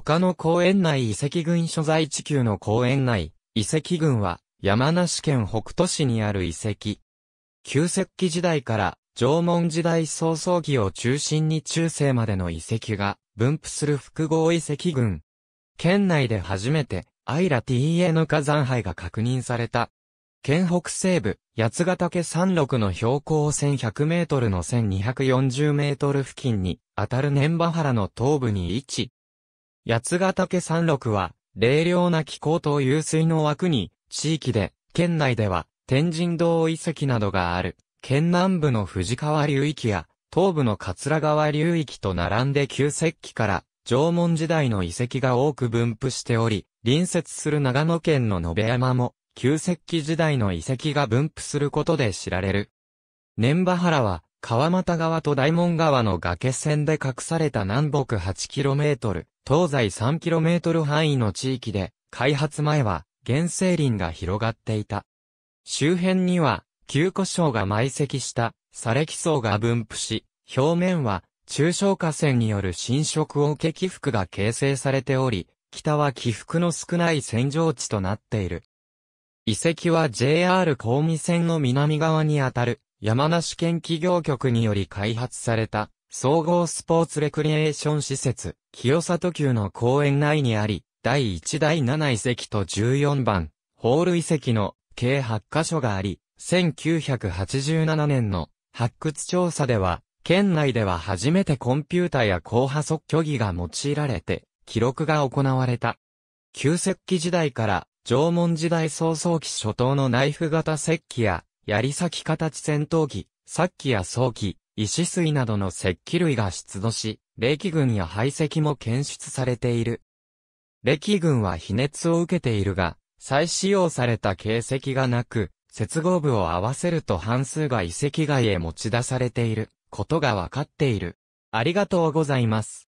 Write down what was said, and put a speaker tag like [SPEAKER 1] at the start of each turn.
[SPEAKER 1] 丘の公園内遺跡群所在地球の公園内、遺跡群は、山梨県北杜市にある遺跡。旧石器時代から縄文時代早々期を中心に中世までの遺跡が分布する複合遺跡群。県内で初めてアイラ t n 火山灰が確認された。県北西部、八ヶ岳山麓の標高1100メートルの1240メートル付近に、当たる年場原の東部に位置。八ヶ岳山麓は、冷涼な気候と湧水の枠に、地域で、県内では、天神堂遺跡などがある、県南部の藤川流域や、東部の桂川流域と並んで旧石器から、縄文時代の遺跡が多く分布しており、隣接する長野県の野辺山も、旧石器時代の遺跡が分布することで知られる。年場原は、川又川と大門川の崖線で隠された南北 8km、東西 3km 範囲の地域で、開発前は原生林が広がっていた。周辺には、旧古礁が埋積した砂礫層が分布し、表面は中小河川による侵食を受け起伏が形成されており、北は起伏の少ない洗浄地となっている。遺跡は JR 高海線の南側にあたる山梨県企業局により開発された、総合スポーツレクリエーション施設、清里級の公園内にあり、第1第7遺跡と14番、ホール遺跡の計8カ所があり、1987年の発掘調査では、県内では初めてコンピュータや高波速距偽が用いられて、記録が行われた。旧石器時代から縄文時代早々期初頭のナイフ型石器や槍先形戦闘機、殺気や装機、石水などの石器類が出土し、霊気群や排石も検出されている。霊気群は比熱を受けているが、再使用された形跡がなく、接合部を合わせると半数が遺跡外へ持ち出されていることがわかっている。ありがとうございます。